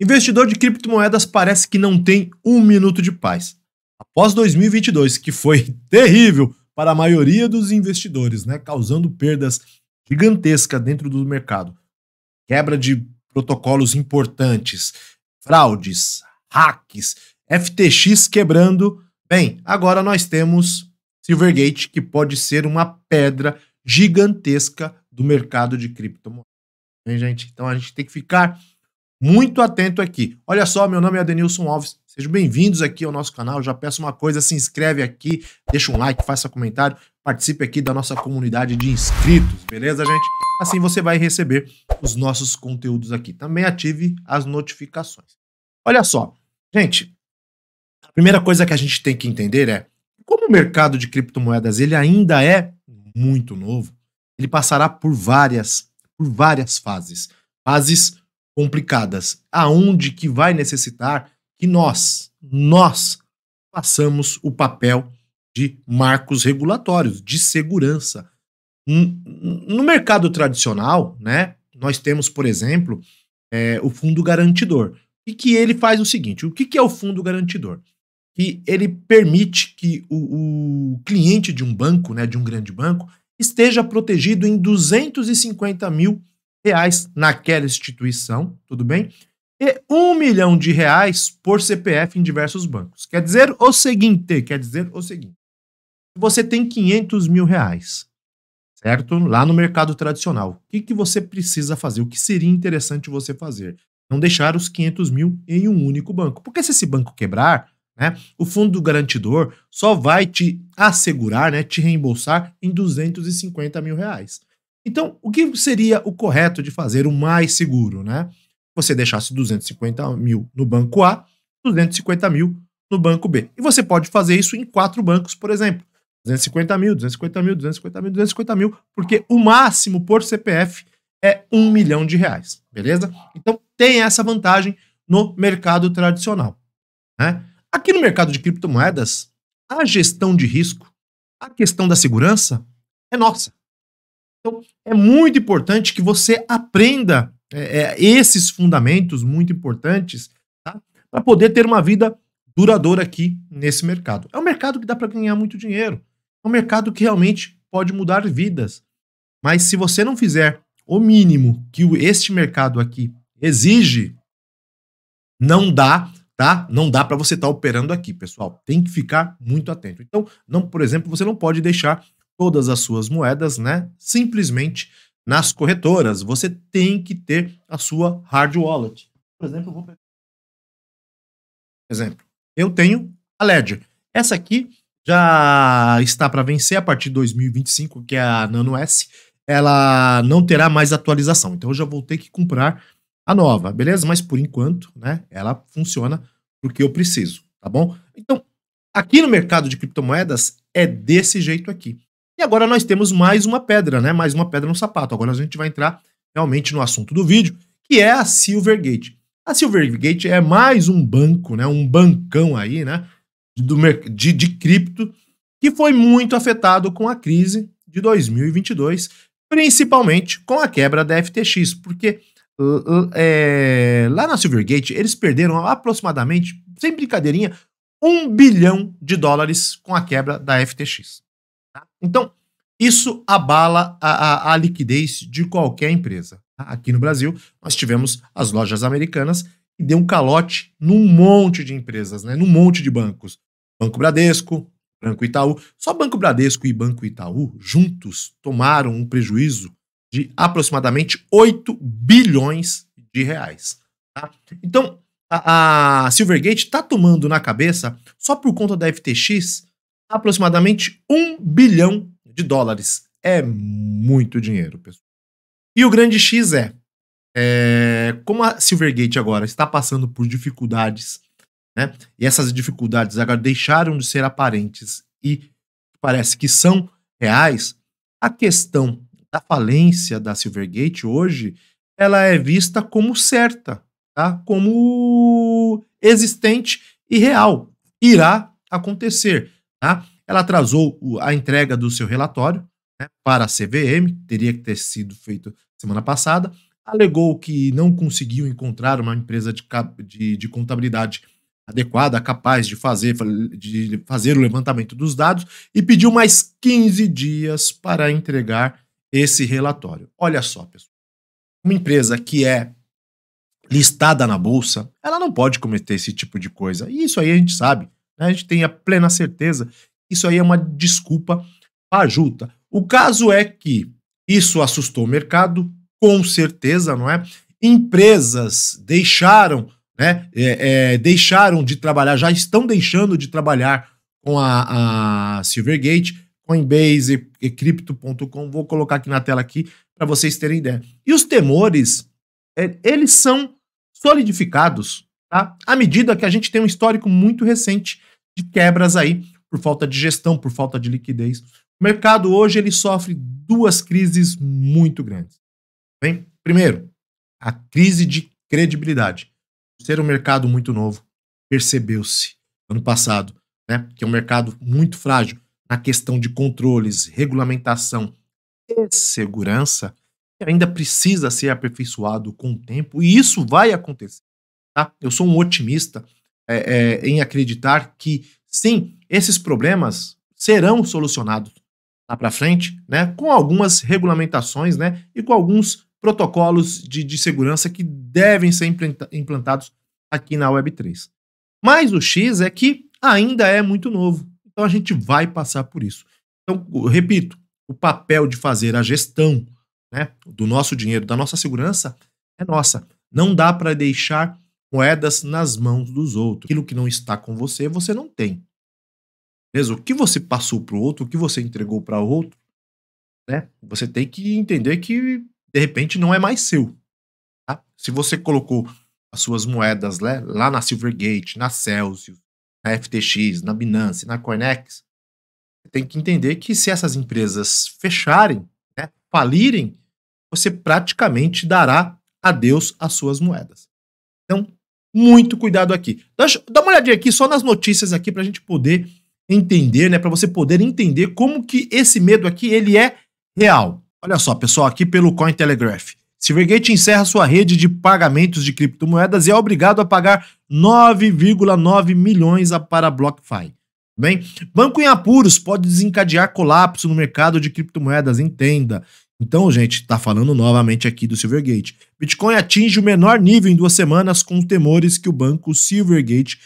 Investidor de criptomoedas parece que não tem um minuto de paz. Após 2022, que foi terrível para a maioria dos investidores, né, causando perdas gigantescas dentro do mercado, quebra de protocolos importantes, fraudes, hacks, FTX quebrando. Bem, agora nós temos Silvergate, que pode ser uma pedra gigantesca do mercado de criptomoedas. Bem, gente, então a gente tem que ficar muito atento aqui. Olha só, meu nome é Adenilson Alves. Sejam bem-vindos aqui ao nosso canal. Já peço uma coisa, se inscreve aqui, deixa um like, faça comentário, participe aqui da nossa comunidade de inscritos, beleza, gente? Assim você vai receber os nossos conteúdos aqui. Também ative as notificações. Olha só, gente, a primeira coisa que a gente tem que entender é como o mercado de criptomoedas ele ainda é muito novo, ele passará por várias, por várias fases. Fases complicadas, aonde que vai necessitar que nós, nós façamos o papel de marcos regulatórios, de segurança. No mercado tradicional, né, nós temos, por exemplo, é, o fundo garantidor. E que ele faz o seguinte: o que, que é o fundo garantidor? Que ele permite que o, o cliente de um banco, né, de um grande banco, esteja protegido em 250 mil reais naquela instituição, tudo bem? E um milhão de reais por CPF em diversos bancos. Quer dizer o seguinte, quer dizer o seguinte. Você tem 500 mil reais, certo? Lá no mercado tradicional. O que, que você precisa fazer? O que seria interessante você fazer? Não deixar os 500 mil em um único banco. Porque se esse banco quebrar, né, o fundo garantidor só vai te assegurar, né, te reembolsar em 250 mil reais. Então, o que seria o correto de fazer, o mais seguro, né? Você deixasse 250 mil no banco A, 250 mil no banco B. E você pode fazer isso em quatro bancos, por exemplo. 250 mil, 250 mil, 250 mil, 250 mil, porque o máximo por CPF é um milhão de reais, beleza? Então tem essa vantagem no mercado tradicional. Né? Aqui no mercado de criptomoedas, a gestão de risco, a questão da segurança é nossa. Então, é muito importante que você aprenda é, é esses fundamentos muito importantes tá? para poder ter uma vida duradoura aqui nesse mercado. É um mercado que dá para ganhar muito dinheiro, é um mercado que realmente pode mudar vidas. Mas se você não fizer o mínimo que este mercado aqui exige, não dá, tá? Não dá para você estar tá operando aqui, pessoal. Tem que ficar muito atento. Então, não, por exemplo, você não pode deixar todas as suas moedas, né? Simplesmente nas corretoras. Você tem que ter a sua hard wallet. Por exemplo, eu vou pegar. Exemplo, eu tenho a Ledger. Essa aqui já está para vencer a partir de 2025, que é a Nano S. Ela não terá mais atualização. Então eu já vou ter que comprar a nova, beleza? Mas por enquanto, né, ela funciona porque eu preciso, tá bom? Então, aqui no mercado de criptomoedas é desse jeito aqui. E agora nós temos mais uma pedra, né? Mais uma pedra no sapato. Agora a gente vai entrar realmente no assunto do vídeo, que é a Silvergate. A Silvergate é mais um banco, né? Um bancão aí, né? Do, de, de cripto, que foi muito afetado com a crise de 2022, principalmente com a quebra da FTX, porque é, lá na Silvergate eles perderam aproximadamente, sem brincadeirinha, um bilhão de dólares com a quebra da FTX. Então, isso abala a, a, a liquidez de qualquer empresa. Tá? Aqui no Brasil, nós tivemos as lojas americanas e deu um calote num monte de empresas, né? num monte de bancos. Banco Bradesco, Banco Itaú. Só Banco Bradesco e Banco Itaú juntos tomaram um prejuízo de aproximadamente 8 bilhões de reais. Tá? Então, a, a Silvergate está tomando na cabeça, só por conta da FTX, aproximadamente 1 bilhão de dólares. É muito dinheiro, pessoal. E o grande X é, é como a Silvergate agora está passando por dificuldades, né? E essas dificuldades agora deixaram de ser aparentes e parece que são reais. A questão da falência da Silvergate hoje, ela é vista como certa, tá? Como existente e real. Irá acontecer. Tá? Ela atrasou a entrega do seu relatório né, para a CVM, teria que ter sido feito semana passada. Alegou que não conseguiu encontrar uma empresa de, de, de contabilidade adequada, capaz de fazer, de fazer o levantamento dos dados e pediu mais 15 dias para entregar esse relatório. Olha só, pessoal. Uma empresa que é listada na bolsa, ela não pode cometer esse tipo de coisa. E isso aí a gente sabe. Né? A gente tem a plena certeza. Isso aí é uma desculpa fajuta. O caso é que isso assustou o mercado, com certeza, não é? Empresas deixaram, né? É, é, deixaram de trabalhar, já estão deixando de trabalhar com a, a Silvergate, Coinbase e Crypto.com. Vou colocar aqui na tela aqui para vocês terem ideia. E os temores, é, eles são solidificados, tá? À medida que a gente tem um histórico muito recente de quebras aí por falta de gestão, por falta de liquidez. O mercado hoje ele sofre duas crises muito grandes. Bem, primeiro, a crise de credibilidade. Ser um mercado muito novo, percebeu-se ano passado, né, que é um mercado muito frágil na questão de controles, regulamentação e segurança, que ainda precisa ser aperfeiçoado com o tempo, e isso vai acontecer. Tá? Eu sou um otimista é, é, em acreditar que, sim, esses problemas serão solucionados lá para frente, né, com algumas regulamentações né, e com alguns protocolos de, de segurança que devem ser implantados aqui na Web3. Mas o X é que ainda é muito novo, então a gente vai passar por isso. Então, repito, o papel de fazer a gestão né, do nosso dinheiro, da nossa segurança, é nossa. Não dá para deixar moedas nas mãos dos outros. Aquilo que não está com você, você não tem. O que você passou para o outro, o que você entregou para o outro, né? Você tem que entender que de repente não é mais seu. Tá? Se você colocou as suas moedas né, lá na Silvergate, na Celsius, na FTX, na Binance, na Coinex, você tem que entender que se essas empresas fecharem, né, falirem, você praticamente dará adeus às suas moedas. Então, muito cuidado aqui. dá uma olhadinha aqui só nas notícias aqui para a gente poder entender, né? Para você poder entender como que esse medo aqui ele é real. Olha só, pessoal, aqui pelo Cointelegraph. Silvergate encerra sua rede de pagamentos de criptomoedas e é obrigado a pagar 9,9 milhões para BlockFi. Bem, banco em apuros pode desencadear colapso no mercado de criptomoedas, entenda. Então, gente, está falando novamente aqui do Silvergate. Bitcoin atinge o menor nível em duas semanas com temores que o banco Silvergate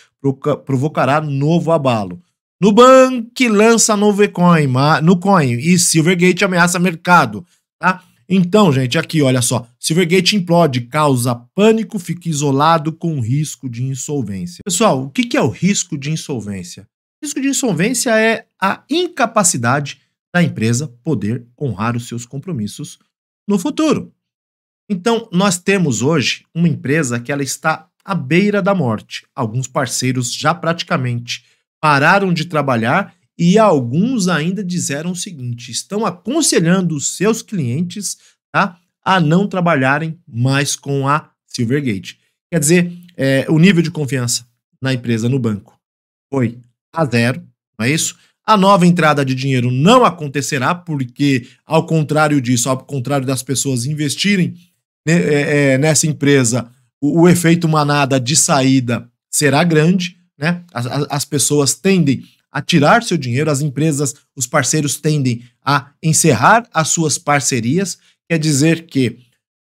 provocará novo abalo. No banco lança no coin e Silvergate ameaça mercado, tá? Então, gente, aqui, olha só. Silvergate implode, causa pânico, fica isolado com risco de insolvência. Pessoal, o que é o risco de insolvência? O risco de insolvência é a incapacidade da empresa poder honrar os seus compromissos no futuro. Então, nós temos hoje uma empresa que ela está à beira da morte. Alguns parceiros já praticamente pararam de trabalhar e alguns ainda disseram o seguinte: estão aconselhando os seus clientes tá, a não trabalharem mais com a Silvergate. Quer dizer, é, o nível de confiança na empresa, no banco, foi a zero, não é isso? A nova entrada de dinheiro não acontecerá, porque, ao contrário disso, ao contrário das pessoas investirem né, é, é, nessa empresa, o, efeito manada de saída será grande, né? As, as pessoas tendem a tirar seu dinheiro, as empresas, os parceiros tendem a encerrar as suas parcerias. Quer dizer que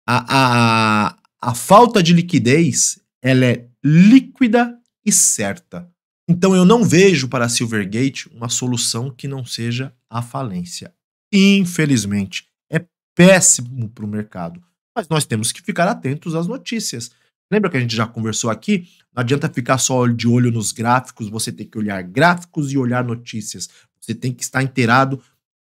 a, a, a falta de liquidez ela é líquida e certa. Então eu não vejo para Silvergate uma solução que não seja a falência. Infelizmente, é péssimo para o mercado. Mas nós temos que ficar atentos às notícias. Lembra que a gente já conversou aqui? Não adianta ficar só de olho nos gráficos, você tem que olhar gráficos e olhar notícias. Você tem que estar inteirado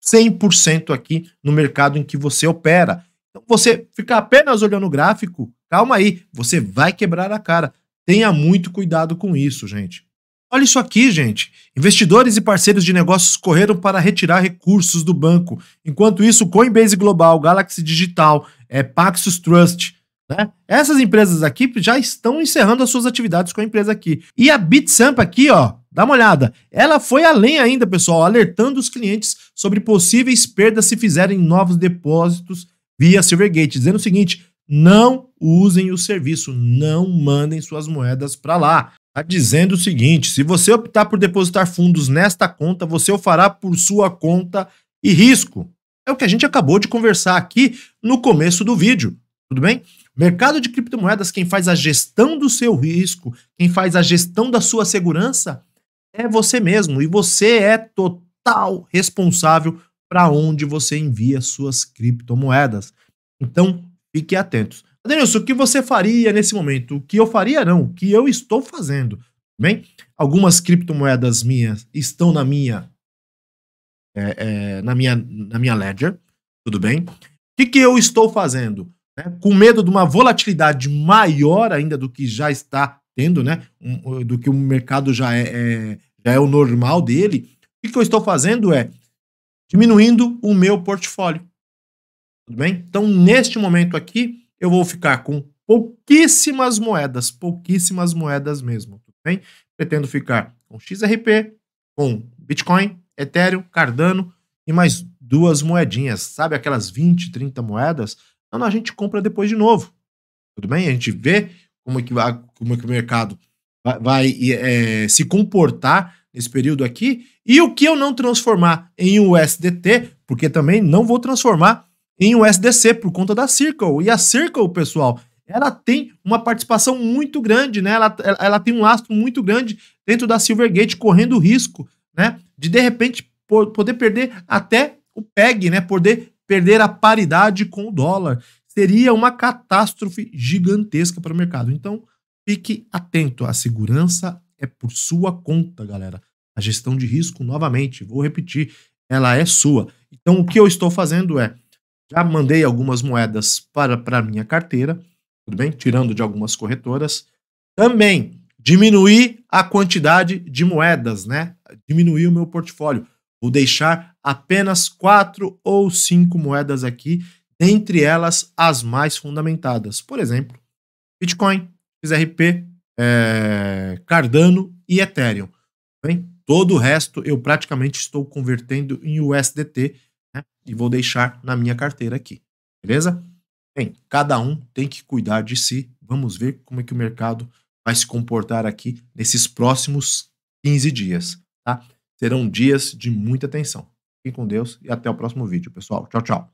100% aqui no mercado em que você opera. Então, você ficar apenas olhando o gráfico, calma aí, você vai quebrar a cara. Tenha muito cuidado com isso, gente. Olha isso aqui, gente. Investidores e parceiros de negócios correram para retirar recursos do banco. Enquanto isso, Coinbase Global, Galaxy Digital, é, Paxos Trust, né? Essas empresas aqui já estão encerrando as suas atividades com a empresa aqui. E a BitSamp aqui, ó, dá uma olhada. Ela foi além ainda, pessoal, alertando os clientes sobre possíveis perdas se fizerem novos depósitos via Silvergate, dizendo o seguinte: não usem o serviço, não mandem suas moedas para lá. Está dizendo o seguinte: se você optar por depositar fundos nesta conta, você o fará por sua conta e risco. É o que a gente acabou de conversar aqui no começo do vídeo, tudo bem? Mercado de criptomoedas, quem faz a gestão do seu risco, quem faz a gestão da sua segurança, é você mesmo. E você é total responsável para onde você envia suas criptomoedas. Então, fique atentos. Denilson, o que você faria nesse momento? O que eu faria não, o que eu estou fazendo, bem? Algumas criptomoedas minhas estão na minha é, é, na minha na minha ledger, tudo bem? O que, que eu estou fazendo? Né? Com medo de uma volatilidade maior ainda do que já está tendo, né? Um, do que o mercado já é, é, já é o normal dele. O que, que eu estou fazendo é diminuindo o meu portfólio, tudo bem? Então neste momento aqui eu vou ficar com pouquíssimas moedas, pouquíssimas moedas mesmo, tudo bem? Pretendo ficar com XRP, com Bitcoin, Ethereum, Cardano e mais duas moedinhas, sabe aquelas 20, 30 moedas? Então a gente compra depois de novo, tudo bem? A gente vê como é que, vai, como é que o mercado vai, vai é, se comportar nesse período aqui e o que eu não transformar em USDT, porque também não vou transformar em USDC por conta da Circle. E a Circle, pessoal, ela tem uma participação muito grande, né? Ela, ela tem um lastro muito grande dentro da Silvergate, correndo o risco, né? De de repente poder perder até o PEG, né? Poder perder a paridade com o dólar. Seria uma catástrofe gigantesca para o mercado. Então, fique atento. A segurança é por sua conta, galera. A gestão de risco, novamente, vou repetir, ela é sua. Então, o que eu estou fazendo é já mandei algumas moedas para, para a minha carteira, tudo bem? Tirando de algumas corretoras. Também diminuir a quantidade de moedas, né? Diminuir o meu portfólio. Vou deixar apenas quatro ou cinco moedas aqui, dentre elas as mais fundamentadas. Por exemplo, Bitcoin, XRP, é, eh, Cardano e Ethereum. Bem, todo o resto eu praticamente estou convertendo em USDT né? E vou deixar na minha carteira aqui, beleza? Bem, cada um tem que cuidar de si. Vamos ver como é que o mercado vai se comportar aqui nesses próximos 15 dias, tá? Serão dias de muita atenção. Fiquem com Deus e até o próximo vídeo, pessoal. Tchau, tchau.